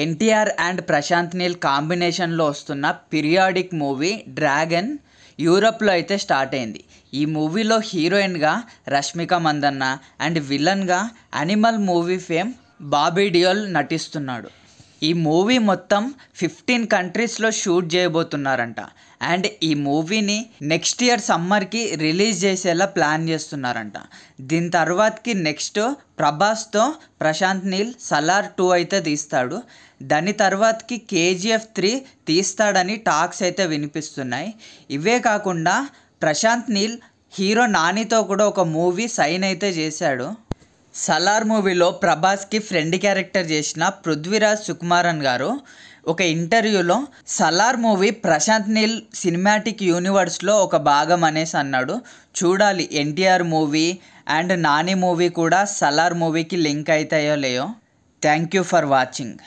NTR and Prashanth Neel కాంబినేషన్లో వస్తున్న periodic movie dragon యూరప్లో అయితే స్టార్ట్ అయింది ఈ మూవీలో హీరోయిన్గా రష్మిక మందన్న అండ్ విలన్గా అనిమల్ మూవీ ఫేమ్ బాబీ డియోల్ నటిస్తున్నాడు ఈ మూవీ మొత్తం ఫిఫ్టీన్ కంట్రీస్లో షూట్ చేయబోతున్నారంట అండ్ ఈ మూవీని నెక్స్ట్ ఇయర్ సమ్మర్కి రిలీజ్ చేసేలా ప్లాన్ చేస్తున్నారంట దీని తర్వాతకి నెక్స్ట్ ప్రభాస్తో ప్రశాంత్ నీల్ సలార్ టూ అయితే తీస్తాడు దాని తర్వాతకి కేజీఎఫ్ త్రీ తీస్తాడని టాక్స్ అయితే వినిపిస్తున్నాయి ఇవే కాకుండా ప్రశాంత్ నీల్ హీరో నానితో కూడా ఒక మూవీ సైన్ అయితే చేశాడు సలార్ మూవీలో ప్రభాస్కి ఫ్రెండ్ క్యారెక్టర్ చేసిన పృథ్వీరాజ్ సుకుమారన్ గారు ఒక ఇంటర్వ్యూలో సలార్ మూవీ ప్రశాంత్ నీల్ సినిమాటిక్ యూనివర్స్లో ఒక భాగం అనేసి అన్నాడు చూడాలి NTR movie and Nani movie కూడా సలార్ మూవీకి లింక్ అవుతాయో లేయో థ్యాంక్ యూ ఫర్ వాచింగ్